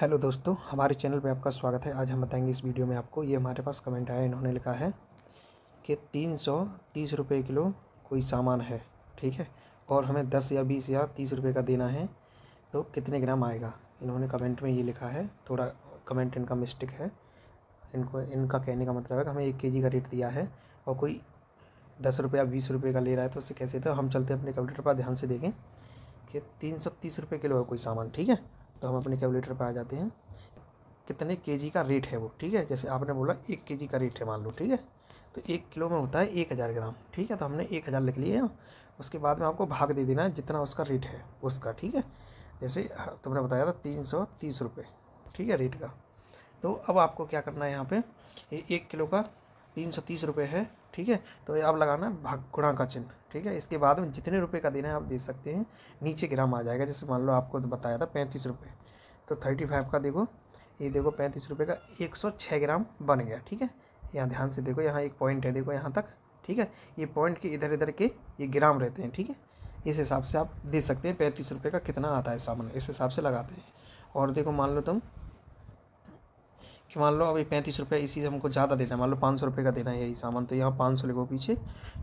hello दोस्तों हमारे channel पे आपका स्वागत है आज हम बताएंगे इस वीडियो में आपको ये हमारे पास कमेंट आया इन्होंने लिखा है कि तीन सौ तीस रुपये किलो कोई सामान है ठीक है और हमें दस या बीस या तीस रुपये का देना है तो कितने ग्राम आएगा इन्होंने कमेंट में ये लिखा है थोड़ा कमेंट इनका मिस्टेक है इनको इनका कहने का मतलब है कि हमें एक के का रेट दिया है और कोई दस रुपये या बीस रुपये का ले रहा है तो उसे कैसे तो हम चलते हैं अपने कंप्यूटर पर ध्यान से देखें कि तीन सौ तीस रुपये किलो है कोई सामान ठीक है तो हम अपने कैलकुलेटर पर आ जाते हैं कितने केजी का रेट है वो ठीक है जैसे आपने बोला एक केजी का रेट है मान लो ठीक है तो एक किलो में होता है एक हज़ार ग्राम ठीक है तो हमने एक हज़ार लिख लिया उसके बाद में आपको भाग दे देना है जितना उसका रेट है उसका ठीक है जैसे हाँ, तुमने बताया था तीन सौ तीस रुपये ठीक है रेट का तो अब आपको क्या करना है यहाँ पर एक किलो का तीन सौ तीस रुपये है ठीक है तो आप लगाना भाग गुणा का चिन्ह ठीक है इसके बाद में जितने रुपए का देना है आप दे सकते हैं नीचे ग्राम आ जाएगा जैसे मान लो आपको तो बताया था पैंतीस रुपये तो थर्टी फाइव का देखो ये देखो पैंतीस रुपये का एक सौ छः ग्राम बन गया ठीक है यहाँ ध्यान से देखो यहाँ एक पॉइंट है देखो यहाँ तक ठीक है ये पॉइंट के इधर इधर के ये ग्राम रहते हैं ठीक है इस हिसाब से आप दे सकते हैं पैंतीस रुपये का कितना आता है सामान इस हिसाब से लगाते हैं और देखो मान लो तुम कि मान लो अभी पैंतीस रुपये इसी से हमको ज़्यादा देना है मान लो पाँच सौ रुपये का देना है यही सामान तो यहाँ पाँच सौ लिखो पीछे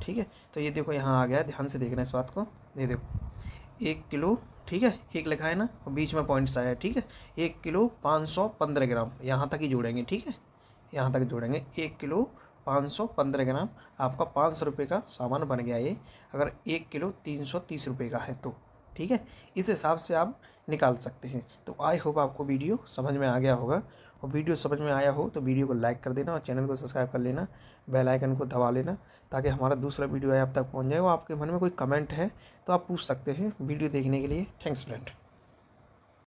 ठीक है तो ये देखो यहाँ आ गया ध्यान से देखना इस बात को ये देखो एक किलो ठीक है एक लिखा है ना और बीच में पॉइंट्स आया है ठीक है एक किलो पाँच सौ पंद्रह ग्राम यहाँ तक ही जोड़ेंगे ठीक है यहाँ तक जोड़ेंगे एक किलो पाँच सौ पंद्रह ग्राम आपका पाँच सौ रुपये का सामान बन गया ये अगर एक किलो तीन सौ तीस रुपये का है तो ठीक है इस हिसाब से आप निकाल सकते हैं तो आई होप आपको वीडियो समझ में आ गया होगा और वीडियो समझ में आया हो तो वीडियो को लाइक कर देना और चैनल को सब्सक्राइब कर लेना बेल आइकन को दबा लेना ताकि हमारा दूसरा वीडियो आप तक पहुंच जाए और आपके मन में कोई कमेंट है तो आप पूछ सकते हैं वीडियो देखने के लिए थैंक्स फ्रेंड